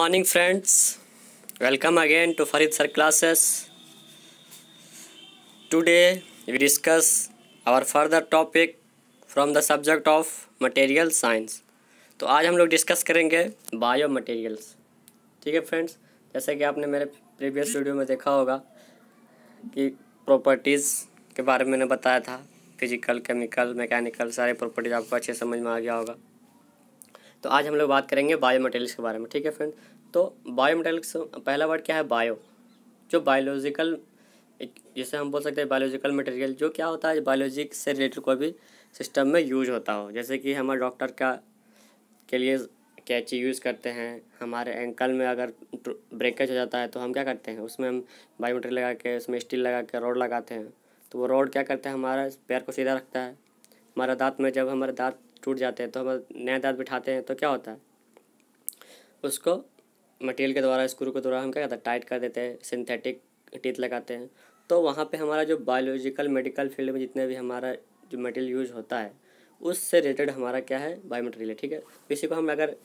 morning friends welcome again to Farid sir classes today we discuss our further topic from the subject of material science तो आज हम लोग discuss करेंगे bio materials ठीक है friends जैसे कि आपने मेरे प्रीवियस वीडियो में देखा होगा कि प्रॉपर्टीज़ के बारे में मैंने बताया था फिजिकल केमिकल मैकेनिकल सारे प्रॉपर्टीज़ आपको अच्छे समझ में आ गया होगा तो आज हम लोग बात करेंगे बायो मटेरियल्स के बारे में ठीक है फ्रेंड तो बायो मटेरियल्स पहला वर्ड क्या है बायो जो बायोलॉजिकल जिसे हम बोल सकते हैं बायोलॉजिकल मटेरियल जो क्या होता है बायोलॉजिक से रिलेटेड कोई भी सिस्टम में यूज होता हो जैसे कि हमारे डॉक्टर का के लिए कैची यूज़ करते हैं हमारे एंकल में अगर ब्रेकेज हो जाता है तो हम क्या करते हैं उसमें हम बायो मटेरियल लगा के उसमें स्टील लगा के रोड लगाते हैं तो वो रोड क्या करते हैं हमारा पैर को सीधा रखता है हमारा दांत में जब हमारे दांत टूट जाते हैं तो हम नया दाँत बिठाते हैं तो क्या होता है उसको मटेरियल के द्वारा स्क्रू के द्वारा हम क्या करते हैं टाइट कर देते हैं सिंथेटिक टीथ लगाते हैं तो वहाँ पे हमारा जो बायोलॉजिकल मेडिकल फील्ड में जितने भी हमारा जो मटेरियल यूज होता है उससे रिलेटेड हमारा क्या है बायो मटेरियल ठीक है इसी को हम अगर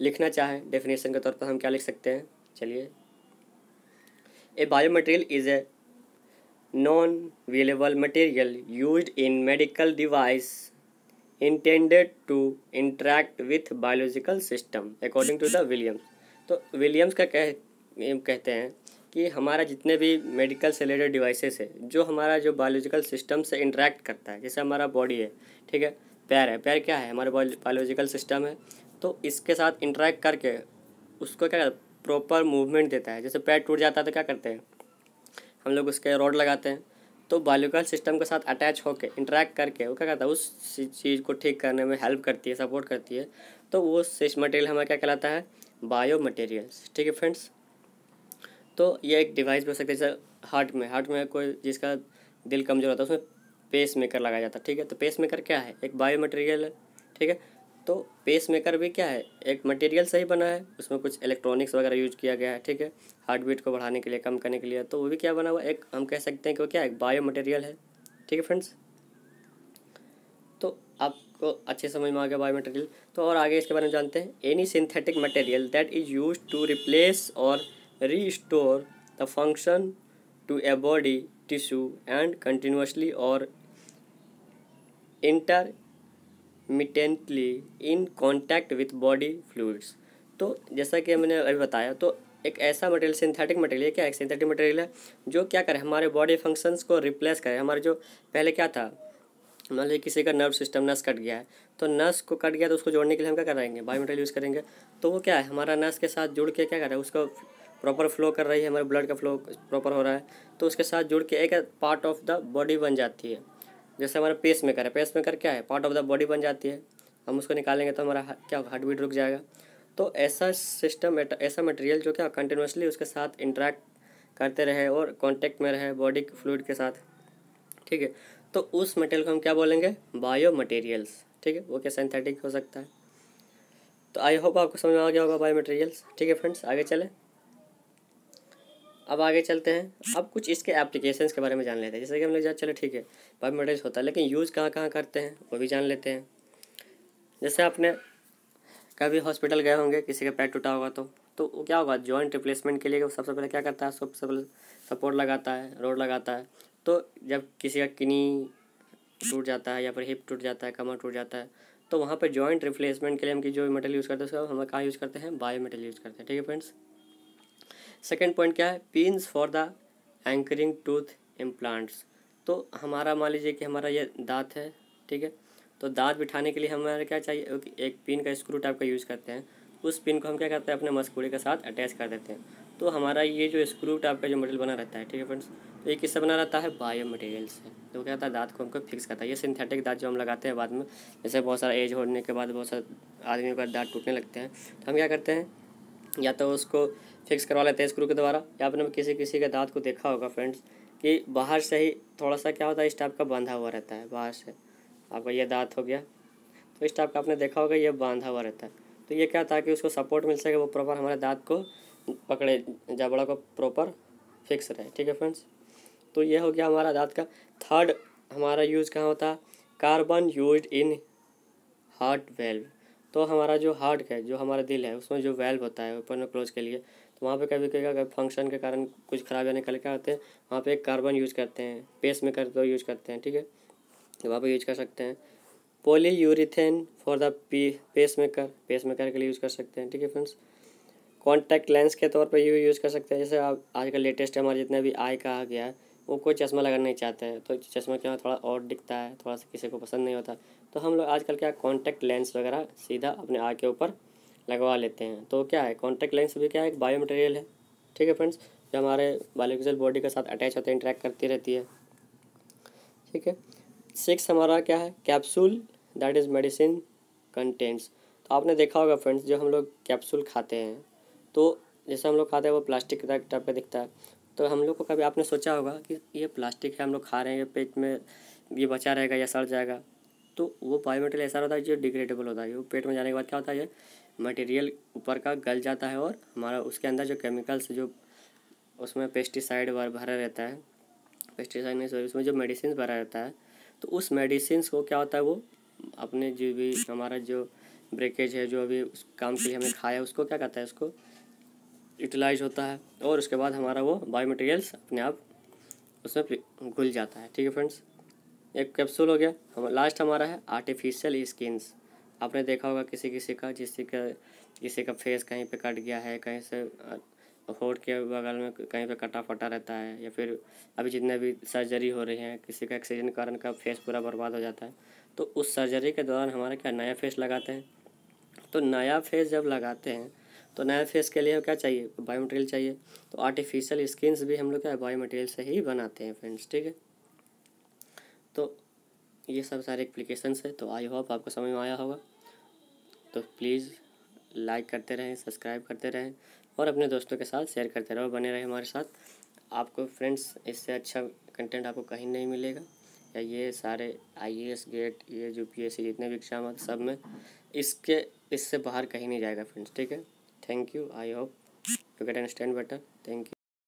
लिखना चाहें डेफिनेशन के तौर पर हम क्या लिख सकते हैं चलिए a bio material is a non viable material use in medical device intended to interact with biological system according to the Williams तो विलियम्स का कह कहते हैं कि हमारा जितने भी मेडिकल से रिलेटेड डिवाइसेस है जो हमारा जो बायोलॉजिकल सिस्टम से इंट्रैक्ट करता है जैसे हमारा बॉडी है ठीक है पैर है पैर क्या है हमारा बायोलॉजिकल सिस्टम है तो इसके साथ इंट्रैक्ट करके उसको क्या प्रॉपर मूवमेंट देता है जैसे पैर टूट जाता है तो क्या करते हैं हम लोग उसके रॉड लगाते हैं तो बायोलॉजिकल सिस्टम के साथ अटैच होकर इंटरेक्ट करके वो क्या करता है उस चीज़ को ठीक करने में हेल्प करती है सपोर्ट करती है तो वो सिस्ट मटेरियल हमारा क्या कहलाता है बायो मटेरियल्स ठीक है फ्रेंड्स तो ये एक डिवाइस भी हो सकता है जैसे हार्ट में हार्ट में कोई जिसका दिल कमज़ोर होता है उसमें पेस मेकर लगाया जाता है ठीक है तो पेस मेकर क्या है एक बायो मटेरियल है ठीक है तो पेस मेकर भी क्या है एक मटेरियल सही बना है उसमें कुछ इलेक्ट्रॉनिक्स वगैरह यूज किया गया है ठीक है हार्ट बीट को बढ़ाने के लिए कम करने के लिए तो वो भी क्या बना हुआ एक हम कह सकते हैं कि वो क्या है बायो मटेरियल है ठीक है फ्रेंड्स तो आपको अच्छे समझ में आ गया बायो मटेरियल तो और आगे इसके बारे में जानते हैं any synthetic material that is use to replace or restore the function to a body tissue and continuously or intermittently in contact with body fluids तो जैसा कि मैंने अभी बताया तो एक ऐसा मटेरियल सिंथेटिक मटेरियल है क्या एक सिंथेटिक मटेरियल है जो क्या करे हमारे बॉडी फंक्शंस को रिप्लेस करे हमारे जो पहले क्या था मान लीजिए किसी का नर्व सिस्टम नस कट गया है तो नस को कट गया तो उसको जोड़ने के लिए हम क्या करेंगे बायो मटेरियल यूज़ करेंगे तो वो क्या है हमारा नस के साथ जुड़ के क्या कर रहा है उसको प्रॉपर फ्लो कर रही है हमारे ब्लड का फ्लो प्रॉपर हो रहा है तो उसके साथ जुड़ के एक पार्ट ऑफ द बॉडी बन जाती है जैसे हमारा पेस मेकर है पेस मेकर क्या है पार्ट ऑफ द बॉडी बन जाती है हम उसको निकालेंगे तो हमारा क्या हार्ट बीट रुक जाएगा तो ऐसा सिस्टम ऐसा मटेरियल जो क्या कंटिन्यूसली उसके साथ इंटरेक्ट करते रहे और कॉन्टेक्ट में रहे बॉडी फ्लूड के साथ ठीक है तो उस मटेरियल को हम क्या बोलेंगे बायो मटेरियल्स ठीक है वो क्या सिंथेटिक हो सकता है तो आई होप आपको समझ में आ गया होगा बायो मटेरियल्स ठीक है फ्रेंड्स आगे चलें अब आगे चलते हैं अब कुछ इसके एप्लीकेशंस के बारे में जान लेते हैं जैसे कि हम लोग चलो ठीक है परमेडेज होता है लेकिन यूज़ कहाँ कहाँ करते हैं वो भी जान लेते हैं जैसे आपने कभी हॉस्पिटल गए होंगे किसी का पैर टूटा होगा तो तो क्या होगा जॉइंट रिप्लेसमेंट के लिए सबसे पहले क्या करता है सबसे पहले सपोर्ट लगाता है रोड लगाता है तो जब किसी का किनी टूट जाता है या फिर हिप टूट जाता है कमर टूट जाता है तो वहाँ पर जॉइंट रिप्लेसमेंट के लिए हम की जो मटेरियल यूज़ करते हैं उसका हम कहाँ यूज़ करते हैं बायो मटेरियल यूज़ करते हैं ठीक है फ्रेंड्स सेकेंड पॉइंट क्या है pins for the anchoring tooth implants तो हमारा मान लीजिए कि हमारा ये दांत है ठीक है तो दांत बिठाने के लिए हमारा क्या चाहिए एक पिन का स्क्रू टाइप का यूज़ करते हैं उस पिन को हम क्या करते हैं अपने मस्कूड़े के साथ अटैच कर देते हैं तो हमारा ये जो स्क्रू टाइप का जो मटेरियल बना रहता है ठीक है फ्रेंड्स तो ये किससे बना रहता है बायो मटेरियल से तो क्या होता है दांत को हमको फिक्स करता है ये सिंथेटिक दांत जो हम लगाते हैं बाद में जैसे बहुत सारा एज होने के बाद बहुत सारे आदमियों का दांत टूटने लगते हैं तो हम क्या करते हैं या तो उसको फिक्स करवा लेते हैं स्क्रू के द्वारा या आपने किसी किसी के दांत को देखा होगा फ्रेंड्स कि बाहर से ही थोड़ा सा क्या होता है इस टाइप का बांधा हुआ रहता है बाहर से आपका ये दांत हो गया तो इस टाइप का आपने देखा होगा ये बांधा हुआ रहता है तो ये क्या ताकि उसको सपोर्ट मिल सके वो प्रॉपर हमारे दांत को पकड़े जबड़ा को प्रॉपर फिक्स रहे ठीक है फ्रेंड्स तो ये हो गया हमारा दाँत का थर्ड हमारा यूज़ कहाँ होता है carbon use in heart valve तो हमारा जो हार्ट है जो हमारा दिल है उसमें जो वेल्व होता है ओपन और क्लोज के लिए तो वहाँ पे कभी कभी अगर फंक्शन के कारण कुछ खराब निकल के आते हैं वहाँ पे एक कार्बन यूज करते हैं पेस में कर दो यूज करते हैं ठीक है तो वहाँ पर यूज कर सकते हैं polyurethane for the P pacemaker pacemaker के लिए यूज़ कर सकते हैं ठीक है फ्रेंड्स कॉन्टैक्ट लेंस के तौर पर यू यूज़ कर सकते हैं जैसे आप आजकल लेटेस्ट हमारे जितना भी आई का आ गया है वो कोई चश्मा लगाना नहीं चाहता है तो चश्मा क्या थोड़ा और दिखता है थोड़ा सा किसी को पसंद नहीं होता तो हम लोग आजकल क्या कॉन्टैक्ट लेंस वगैरह सीधा अपने आँख के ऊपर लगवा लेते हैं तो क्या है कॉन्टैक्ट लेंस भी क्या है एक बायो मटेरियल है ठीक है फ्रेंड्स जो हमारे बायोलॉजिकल बॉडी के साथ अटैच होते हैं इंटरेक्ट करती रहती है ठीक है सिक्स हमारा क्या है capsule that is medicine contents तो आपने देखा होगा फ्रेंड्स जो हम लोग कैप्सूल खाते हैं तो जैसे हम लोग खाते हैं वो प्लास्टिक टाइप का दिखता है तो हम लोग को कभी आपने सोचा होगा कि ये प्लास्टिक है हम लोग खा रहे हैं ये पेट में ये बचा रहेगा या सड़ जाएगा तो वो बायो मटेरियल ऐसा होता है जो डिग्रेडेबल होता है वो पेट में जाने के बाद क्या होता है मटेरियल ऊपर का गल जाता है और हमारा उसके अंदर जो केमिकल्स जो उसमें पेस्टिसाइड भरा रहता है पेस्टिसाइड नहीं सॉरी उसमें जो मेडिसिन भरा रहता है तो उस मेडिसिन को क्या होता है वो अपने जो भी हमारा जो ब्रेकेज है जो अभी उस काम के लिए हमने खाया उसको क्या कहता है उसको यूटिलाइज होता है और उसके बाद हमारा वो बायो अपने आप उसमें घुल जाता है ठीक है फ्रेंड्स एक कैप्सूल हो गया हम लास्ट हमारा है आर्टिफिशियल स्किन्स आपने देखा होगा किसी किसी का जिससे का किसी का फेस कहीं पे कट गया है कहीं से होट के बगल में कहीं पे कटा फटा रहता है या फिर अभी जितने भी सर्जरी हो रही है किसी का एक्सीडेंट कारण का फेस पूरा बर्बाद हो जाता है तो उस सर्जरी के दौरान हमारा क्या नया फेस लगाते हैं तो नया फेस जब लगाते हैं तो नया फेस के लिए क्या चाहिए बायो चाहिए तो आर्टिफिशियल स्किन्स भी हम लोग क्या बायो से ही बनाते हैं फ्रेंड्स ठीक है तो ये सब सारे एप्लीकेशंस है तो आई होप आपको समझ में आया होगा तो प्लीज़ लाइक करते रहें सब्सक्राइब करते रहें और अपने दोस्तों के साथ शेयर करते रहो बने रहें हमारे साथ आपको फ्रेंड्स इससे अच्छा कंटेंट आपको कहीं नहीं मिलेगा या ये सारे आई एस गेट ये यू पी एस सी जितने भी एग्ज़ाम आते सब में इसके इससे बाहर कहीं नहीं जाएगा फ्रेंड्स ठीक है thank you I hope you get understand better thank you